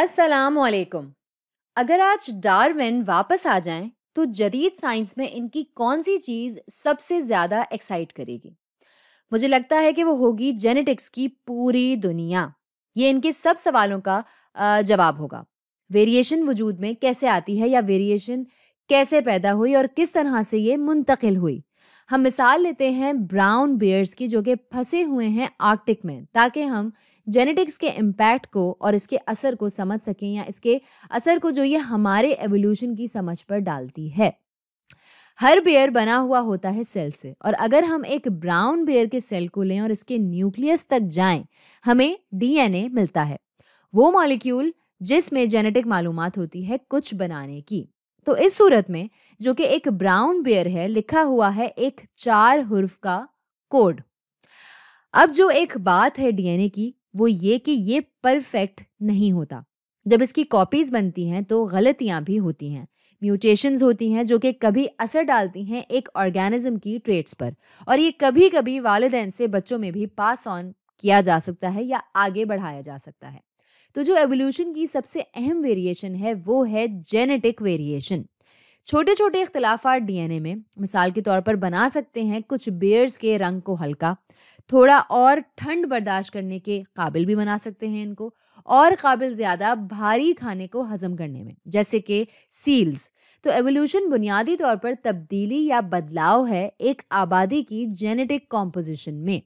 अस्सलाम वालेकुम अगर आज डार्विन वापस आ जाएं तो जदीद साइंस में इनकी कौन सी चीज़ सबसे ज़्यादा एक्साइट करेगी मुझे लगता है कि वो होगी जेनेटिक्स की पूरी दुनिया ये इनके सब सवालों का जवाब होगा वेरिएशन वजूद में कैसे आती है या वेरिएशन कैसे पैदा हुई और किस तरह से ये मुंतकिल हुई हम मिसाल लेते हैं ब्राउन बियर्स की जो कि फंसे हुए हैं आर्कटिक में ताकि हम जेनेटिक्स के इम्पैक्ट को और इसके असर को समझ सकें या इसके असर को जो ये हमारे एवोल्यूशन की समझ पर डालती है हर बेयर बना हुआ होता है सेल से और अगर हम एक ब्राउन बेयर के सेल को लें और इसके न्यूक्लियस तक जाएं हमें डीएनए मिलता है वो मॉलिक्यूल जिसमें जेनेटिक मालूमात होती है कुछ बनाने की तो इस सूरत में जो कि एक ब्राउन बेयर है लिखा हुआ है एक चार हर्फ का कोड अब जो एक बात है डीएनए की वो ये कि ये परफेक्ट नहीं होता जब इसकी कॉपीज बनती हैं तो गलतियां भी होती हैं म्यूटेशंस होती हैं जो कि कभी असर डालती हैं एक ऑर्गेनिज्म की ट्रेट्स पर और ये कभी कभी वालदेन से बच्चों में भी पास ऑन किया जा सकता है या आगे बढ़ाया जा सकता है तो जो एवोल्यूशन की सबसे अहम वेरिएशन है वो है जेनेटिक वेरिएशन छोटे छोटे इख्तलाफा डीएनए में मिसाल के तौर पर बना सकते हैं कुछ बेयर्स के रंग को हल्का थोड़ा और ठंड बर्दाश्त करने के काबिल भी बना सकते हैं इनको और काबिल ज़्यादा भारी खाने को हजम करने में जैसे कि सील्स तो एवोल्यूशन बुनियादी तौर पर तब्दीली या बदलाव है एक आबादी की जेनेटिक कॉम्पोजिशन में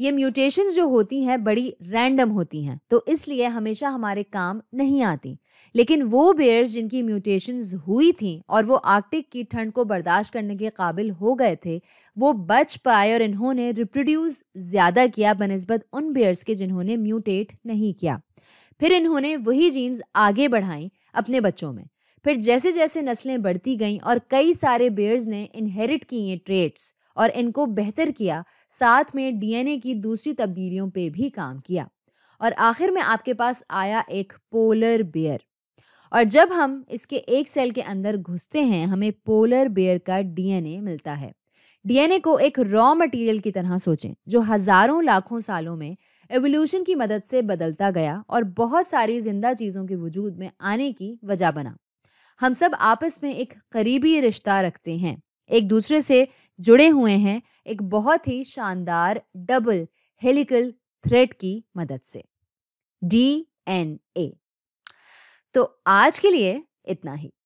ये म्यूटेशंस जो होती हैं बड़ी रैंडम होती हैं तो इसलिए हमेशा हमारे काम नहीं आती लेकिन वो बेयर्स जिनकी म्यूटेशंस हुई थी और वो आर्कटिक की ठंड को बर्दाश्त करने के काबिल हो गए थे वो बच पाए और इन्होंने रिप्रोड्यूस ज़्यादा किया बनस्बत उन बेयर्स के जिन्होंने म्यूटेट नहीं किया फिर इन्होंने वही जीन्स आगे बढ़ाई अपने बच्चों में फिर जैसे जैसे नस्लें बढ़ती गईं और कई सारे बेयर्स ने इनहेरिट किए ट्रेट्स और इनको बेहतर किया साथ में डीएनए की दूसरी तब्दीलियों पे भी काम किया और आखिर में आपके पास आया एक पोलर बेयर और जब हम इसके एक सेल के अंदर घुसते हैं हमें पोलर बेयर का डीएनए मिलता है डीएनए को एक रॉ मटेरियल की तरह सोचें जो हजारों लाखों सालों में एवोल्यूशन की मदद से बदलता गया और बहुत सारी जिंदा चीज़ों के वजूद में आने की वजह बना हम सब आपस में एक करीबी रिश्ता रखते हैं एक दूसरे से जुड़े हुए हैं एक बहुत ही शानदार डबल हेलिकल थ्रेड की मदद से डी एन ए तो आज के लिए इतना ही